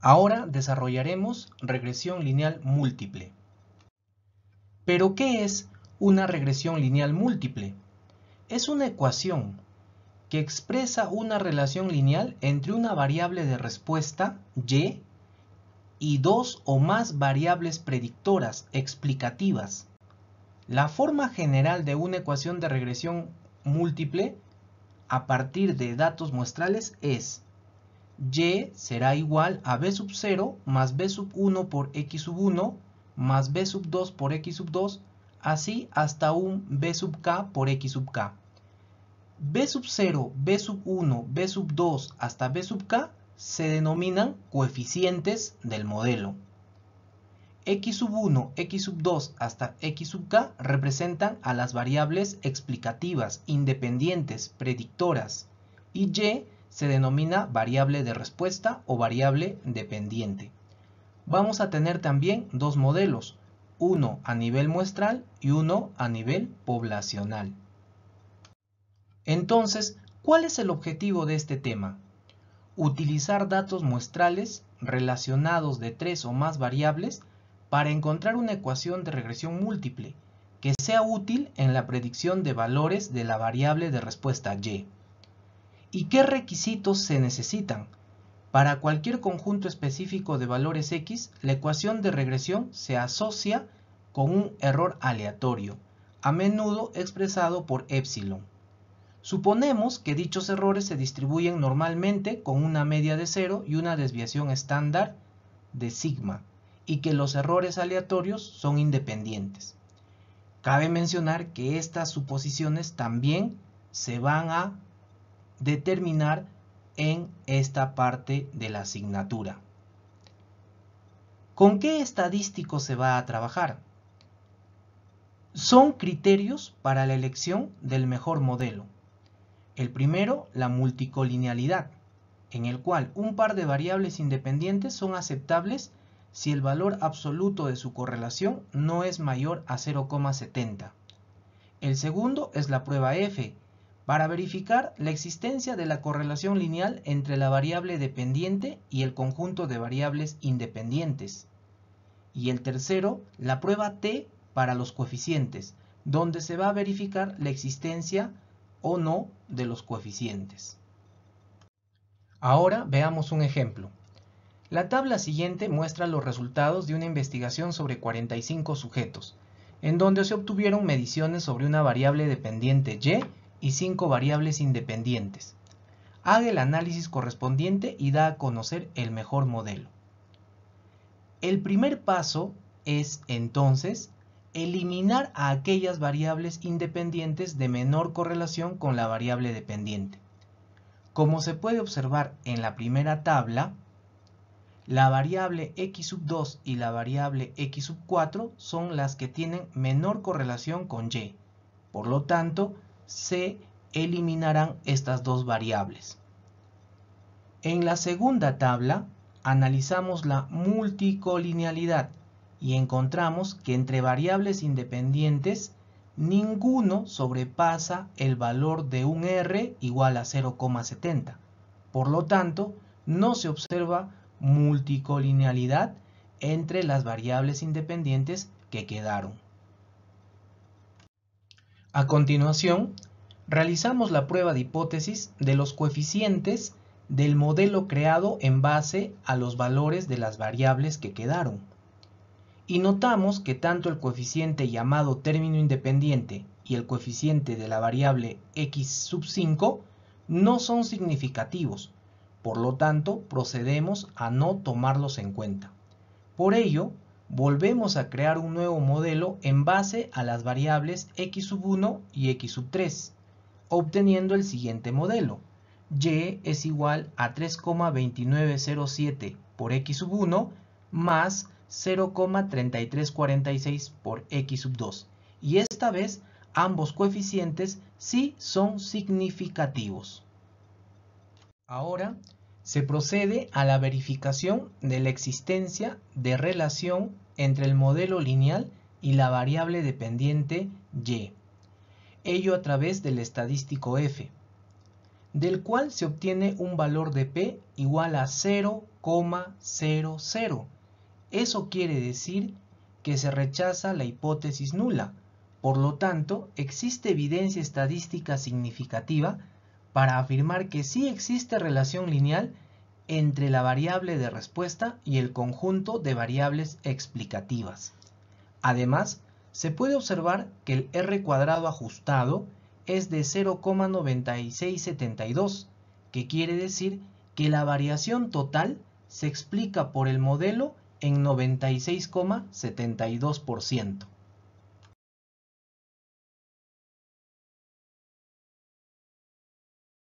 Ahora desarrollaremos regresión lineal múltiple. ¿Pero qué es una regresión lineal múltiple? Es una ecuación que expresa una relación lineal entre una variable de respuesta y y dos o más variables predictoras explicativas. La forma general de una ecuación de regresión múltiple a partir de datos muestrales es y será igual a b sub 0 más b sub 1 por x sub 1 más b sub 2 por x sub 2, así hasta un b sub k por x sub k. b sub 0, b sub 1, b sub 2 hasta b sub k se denominan coeficientes del modelo. x sub 1, x sub 2 hasta x sub k representan a las variables explicativas, independientes, predictoras, y y se denomina variable de respuesta o variable dependiente. Vamos a tener también dos modelos, uno a nivel muestral y uno a nivel poblacional. Entonces, ¿cuál es el objetivo de este tema? Utilizar datos muestrales relacionados de tres o más variables para encontrar una ecuación de regresión múltiple que sea útil en la predicción de valores de la variable de respuesta y y qué requisitos se necesitan. Para cualquier conjunto específico de valores x, la ecuación de regresión se asocia con un error aleatorio, a menudo expresado por epsilon. Suponemos que dichos errores se distribuyen normalmente con una media de cero y una desviación estándar de sigma, y que los errores aleatorios son independientes. Cabe mencionar que estas suposiciones también se van a determinar en esta parte de la asignatura. ¿Con qué estadístico se va a trabajar? Son criterios para la elección del mejor modelo. El primero, la multicolinealidad, en el cual un par de variables independientes son aceptables si el valor absoluto de su correlación no es mayor a 0,70. El segundo es la prueba F, para verificar la existencia de la correlación lineal entre la variable dependiente y el conjunto de variables independientes. Y el tercero, la prueba T para los coeficientes, donde se va a verificar la existencia o no de los coeficientes. Ahora veamos un ejemplo. La tabla siguiente muestra los resultados de una investigación sobre 45 sujetos, en donde se obtuvieron mediciones sobre una variable dependiente y y cinco variables independientes. Haga el análisis correspondiente y da a conocer el mejor modelo. El primer paso es entonces eliminar a aquellas variables independientes de menor correlación con la variable dependiente. Como se puede observar en la primera tabla, la variable x2 sub y la variable x4 sub son las que tienen menor correlación con y. Por lo tanto, se eliminarán estas dos variables. En la segunda tabla analizamos la multicolinealidad y encontramos que entre variables independientes ninguno sobrepasa el valor de un R igual a 0,70. Por lo tanto, no se observa multicolinealidad entre las variables independientes que quedaron. A continuación, realizamos la prueba de hipótesis de los coeficientes del modelo creado en base a los valores de las variables que quedaron. Y notamos que tanto el coeficiente llamado término independiente y el coeficiente de la variable x sub 5 no son significativos, por lo tanto procedemos a no tomarlos en cuenta. Por ello, volvemos a crear un nuevo modelo en base a las variables x1 sub y x3, sub obteniendo el siguiente modelo. y es igual a 3,2907 por x1 sub más 0,3346 por x2. sub Y esta vez ambos coeficientes sí son significativos. Ahora se procede a la verificación de la existencia de relación entre el modelo lineal y la variable dependiente y, ello a través del estadístico f, del cual se obtiene un valor de p igual a 0,00. Eso quiere decir que se rechaza la hipótesis nula, por lo tanto existe evidencia estadística significativa para afirmar que sí existe relación lineal entre la variable de respuesta y el conjunto de variables explicativas. Además, se puede observar que el R cuadrado ajustado es de 0,9672, que quiere decir que la variación total se explica por el modelo en 96,72%.